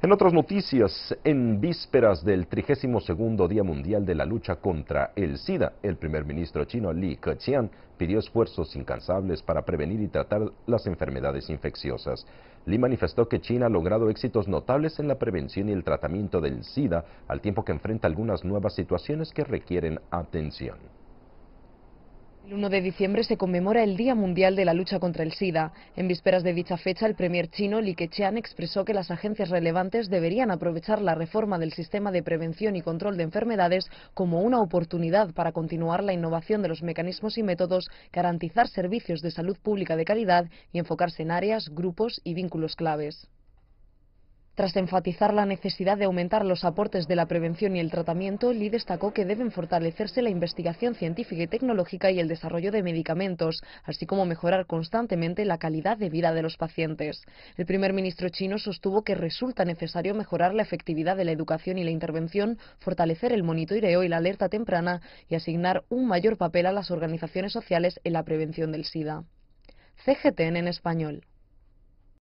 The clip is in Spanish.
En otras noticias, en vísperas del 32 Día Mundial de la Lucha contra el SIDA, el primer ministro chino Li Keqiang pidió esfuerzos incansables para prevenir y tratar las enfermedades infecciosas. Li manifestó que China ha logrado éxitos notables en la prevención y el tratamiento del SIDA, al tiempo que enfrenta algunas nuevas situaciones que requieren atención. El 1 de diciembre se conmemora el Día Mundial de la Lucha contra el SIDA. En vísperas de dicha fecha, el premier chino Li Keqiang expresó que las agencias relevantes deberían aprovechar la reforma del sistema de prevención y control de enfermedades como una oportunidad para continuar la innovación de los mecanismos y métodos, garantizar servicios de salud pública de calidad y enfocarse en áreas, grupos y vínculos claves. Tras enfatizar la necesidad de aumentar los aportes de la prevención y el tratamiento, Lee destacó que deben fortalecerse la investigación científica y tecnológica y el desarrollo de medicamentos, así como mejorar constantemente la calidad de vida de los pacientes. El primer ministro chino sostuvo que resulta necesario mejorar la efectividad de la educación y la intervención, fortalecer el monitoreo y la alerta temprana y asignar un mayor papel a las organizaciones sociales en la prevención del SIDA. CGTN en español.